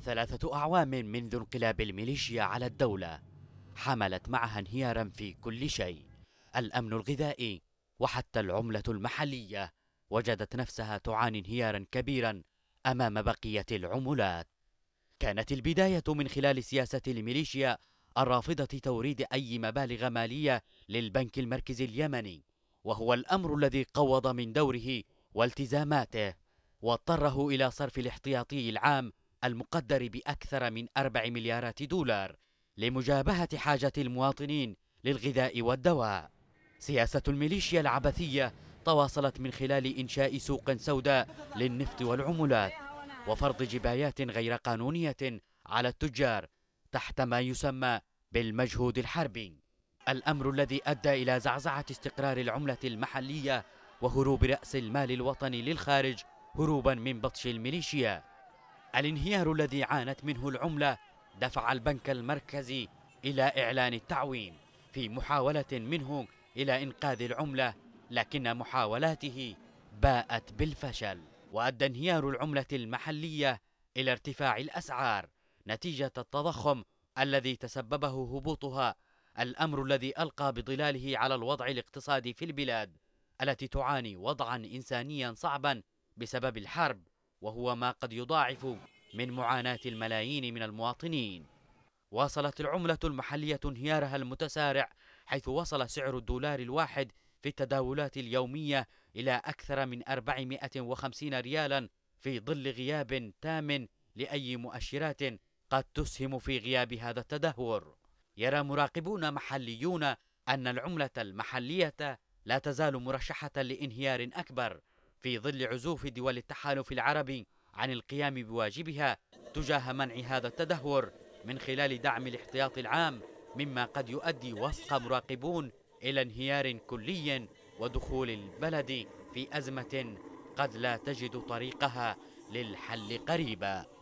ثلاثة أعوام منذ انقلاب الميليشيا على الدولة حملت معها انهيارا في كل شيء الأمن الغذائي وحتى العملة المحلية وجدت نفسها تعاني انهيارا كبيرا أمام بقية العملات كانت البداية من خلال سياسة الميليشيا الرافضة توريد أي مبالغ مالية للبنك المركزي اليمني وهو الأمر الذي قوض من دوره والتزاماته واضطره إلى صرف الاحتياطي العام المقدر بأكثر من أربع مليارات دولار لمجابهة حاجة المواطنين للغذاء والدواء سياسة الميليشيا العبثية تواصلت من خلال إنشاء سوق سوداء للنفط والعملات وفرض جبايات غير قانونية على التجار تحت ما يسمى بالمجهود الحربي الأمر الذي أدى إلى زعزعة استقرار العملة المحلية وهروب رأس المال الوطني للخارج هروبا من بطش الميليشيا الانهيار الذي عانت منه العملة دفع البنك المركزي إلى إعلان التعويم في محاولة منه إلى إنقاذ العملة لكن محاولاته باءت بالفشل وأدى انهيار العملة المحلية إلى ارتفاع الأسعار نتيجة التضخم الذي تسببه هبوطها الأمر الذي ألقى بظلاله على الوضع الاقتصادي في البلاد التي تعاني وضعا إنسانيا صعبا بسبب الحرب وهو ما قد يضاعف من معاناة الملايين من المواطنين واصلت العملة المحلية انهيارها المتسارع حيث وصل سعر الدولار الواحد في التداولات اليومية إلى أكثر من 450 ريالا في ظل غياب تام لأي مؤشرات قد تسهم في غياب هذا التدهور يرى مراقبون محليون أن العملة المحلية لا تزال مرشحة لانهيار أكبر في ظل عزوف دول التحالف العربي عن القيام بواجبها تجاه منع هذا التدهور من خلال دعم الاحتياط العام مما قد يؤدي وفق مراقبون إلى انهيار كلي ودخول البلد في أزمة قد لا تجد طريقها للحل قريبا